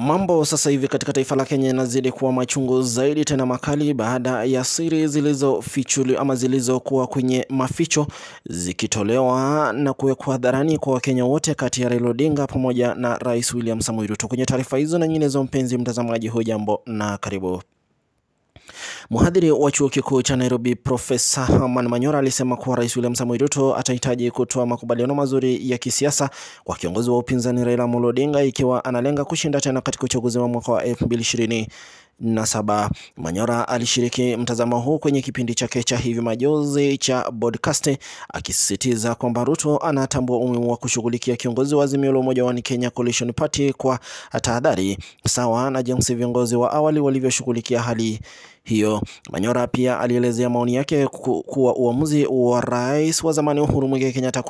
Mambo sasa hivi katika taifa la Kenya yanazidi kuwa machungu zaidi tena makali baada ya siri zilizofichuliwa ama zilizokuwa kwenye maficho zikitolewa na kuwekwa hadharani kwa Wakenya wote kati ya Raila Odinga pamoja na Rais William Samoei Ruto. Kwenye taarifa hizo na nyinginezo, mpenzi mtazamaji, hujambo na karibu. Mhadhiri wa chuo kikuu cha Nairobi Profesa Herman Manyora alisema kuwa Rais William Samoei Ruto atahitaji kutoa makubaliano mazuri ya kisiasa kwa kiongozi wa upinzani Raila Amolo Odinga ikiwa analenga kushinda tena katika uchaguzi wa mwaka wa 2020 na saba. Manyora alishiriki mtazamo huu kwenye kipindi chake cha hivi majuzi cha podcast akisisitiza kwamba Ruto anatambua umuhimu wa kushughulikia kiongozi wa Azimio la Umoja wa Kenya Coalition Party kwa tahadhari sawa na jinsi viongozi wa awali walivyoshughulikia hali hiyo. Manyora pia alielezea maoni yake kuwa uamuzi wa rais wa zamani Uhuru Muigai Kenyatta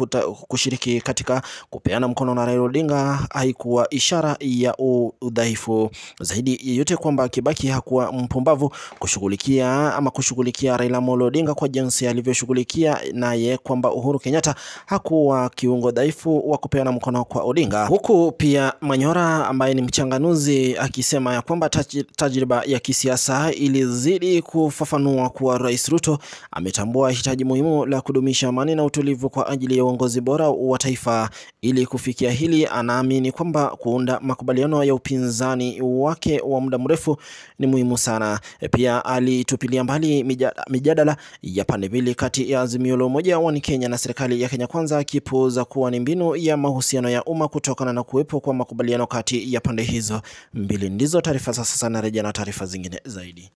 kushiriki katika kupeana mkono na Raila Odinga haikuwa ishara ya udhaifu, zaidi yeyote kwamba Kibaki Kindiki hakuwa mpumbavu kushughulikia ama kushughulikia Raila Amolo Odinga kwa jinsi alivyoshughulikia naye, kwamba Uhuru Kenyatta hakuwa kiungo dhaifu wa kupeana mkono kwa Odinga, huku pia Manyora ambaye ni mchanganuzi akisema ya kwamba tajriba ya kisiasa ilizidi kufafanua kuwa Rais Ruto ametambua hitaji muhimu la kudumisha amani na utulivu kwa ajili ya uongozi bora wa taifa. Ili kufikia hili, anaamini kwamba kuunda makubaliano ya upinzani wake wa muda mrefu ni muhimu sana. E, pia alitupilia mbali mijadala ya pande mbili kati ya Azimio la Umoja wa Kenya na serikali ya Kenya Kwanza, akipuuza kuwa ni mbinu ya mahusiano ya umma kutokana na kuwepo kwa makubaliano kati ya pande hizo mbili. Ndizo taarifa za sasa, narejea na taarifa zingine zaidi.